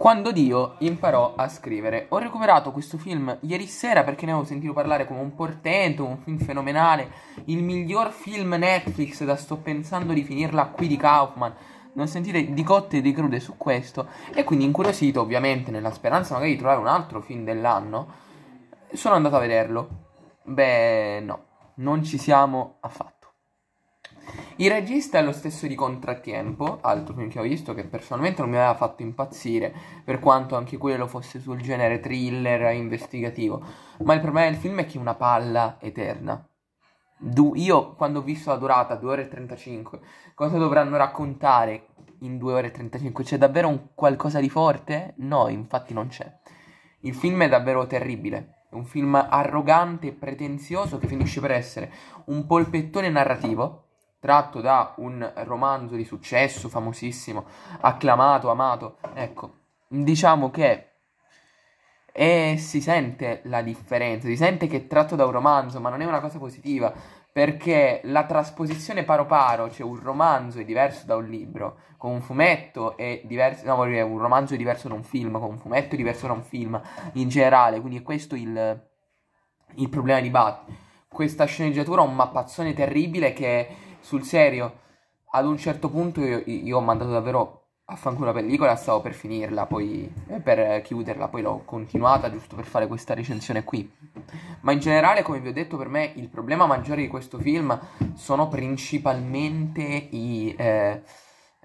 Quando Dio imparò a scrivere. Ho recuperato questo film ieri sera perché ne avevo sentito parlare come un portento, un film fenomenale, il miglior film Netflix da sto pensando di finirla qui di Kaufman. Non sentite di cotte e di crude su questo. E quindi incuriosito, ovviamente, nella speranza magari di trovare un altro film dell'anno, sono andato a vederlo. Beh, no, non ci siamo affatto. Il regista è lo stesso di Contrattiempo, altro film che ho visto che personalmente non mi aveva fatto impazzire, per quanto anche quello fosse sul genere thriller investigativo, ma il problema del film è che è una palla eterna. Du- io quando ho visto la durata, 2 ore e 35, cosa dovranno raccontare in 2 ore e 35? C'è davvero un qualcosa di forte? No, infatti non c'è. Il film è davvero terribile. È un film arrogante e pretenzioso che finisce per essere un polpettone narrativo tratto da un romanzo di successo, famosissimo, acclamato, amato. Ecco, diciamo che e si sente la differenza, si sente che è tratto da un romanzo, ma non è una cosa positiva, perché la trasposizione paro paro, cioè un romanzo è diverso da un libro, con un fumetto è diverso, no, voglio dire, un romanzo è diverso da un film, con un fumetto è diverso da un film, in generale, quindi è questo il, il problema di Batman questa sceneggiatura un mappazzone terribile che sul serio ad un certo punto io, io ho mandato davvero a fanculo la pellicola, stavo per finirla, poi eh, per chiuderla, poi l'ho continuata giusto per fare questa recensione qui. Ma in generale, come vi ho detto, per me il problema maggiore di questo film sono principalmente i, eh,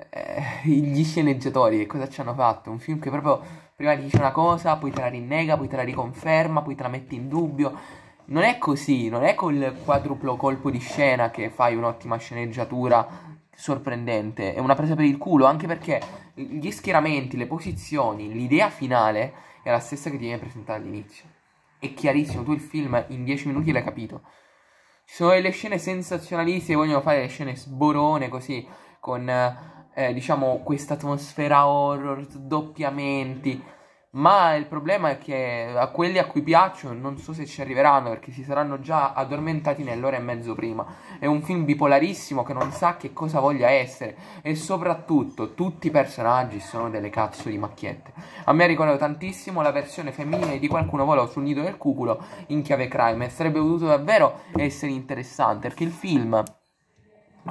eh, gli sceneggiatori e cosa ci hanno fatto. Un film che proprio prima ti dice una cosa, poi te la rinnega, poi te la riconferma, poi te la mette in dubbio non è così, non è col quadruplo colpo di scena che fai un'ottima sceneggiatura sorprendente, è una presa per il culo, anche perché gli schieramenti, le posizioni, l'idea finale è la stessa che ti viene presentata all'inizio. È chiarissimo, tu il film in 10 minuti l'hai capito. Ci sono delle scene sensazionaliste, vogliono fare le scene sborone così, con eh, diciamo questa atmosfera horror, doppiamenti. Ma il problema è che a quelli a cui piacciono non so se ci arriveranno perché si saranno già addormentati nell'ora e mezzo prima. È un film bipolarissimo che non sa che cosa voglia essere e soprattutto tutti i personaggi sono delle cazzo di macchiette. A me ricordo tantissimo la versione femminile di Qualcuno volò sul nido del cuculo in chiave crime e sarebbe potuto davvero essere interessante perché il film,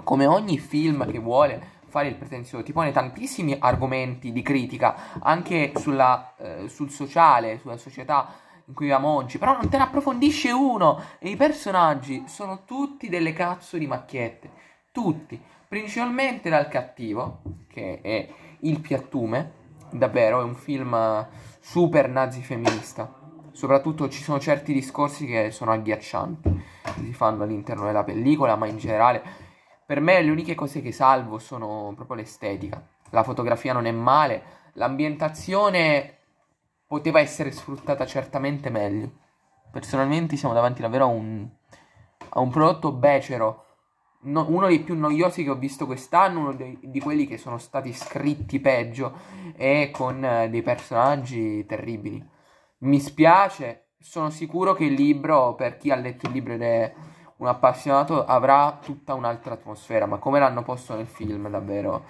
come ogni film che vuole fare il pretenzioso, ti pone tantissimi argomenti di critica anche sulla, eh, sul sociale, sulla società in cui viviamo oggi, però non te ne approfondisce uno e i personaggi sono tutti delle cazzo di macchiette, tutti, principalmente dal cattivo, che è il piattume, davvero è un film super nazi femminista, Soprattutto ci sono certi discorsi che sono agghiaccianti, che si fanno all'interno della pellicola, ma in generale per me le uniche cose che salvo sono proprio l'estetica. La fotografia non è male, l'ambientazione poteva essere sfruttata certamente meglio. Personalmente siamo davanti davvero a un, a un prodotto becero, no, uno dei più noiosi che ho visto quest'anno, uno dei, di quelli che sono stati scritti peggio e con eh, dei personaggi terribili. Mi spiace, sono sicuro che il libro, per chi ha letto il libro ed è un appassionato avrà tutta un'altra atmosfera, ma come l'hanno posto nel film davvero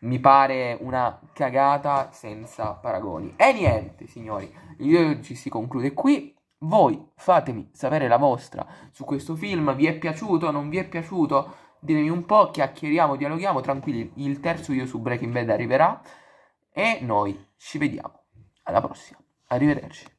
mi pare una cagata senza paragoni. E niente, signori, il video di si conclude qui. Voi fatemi sapere la vostra su questo film, vi è piaciuto, non vi è piaciuto? Ditemi un po', chiacchieriamo, dialoghiamo, tranquilli, il terzo video su Breaking Bad arriverà e noi ci vediamo alla prossima. Arrivederci.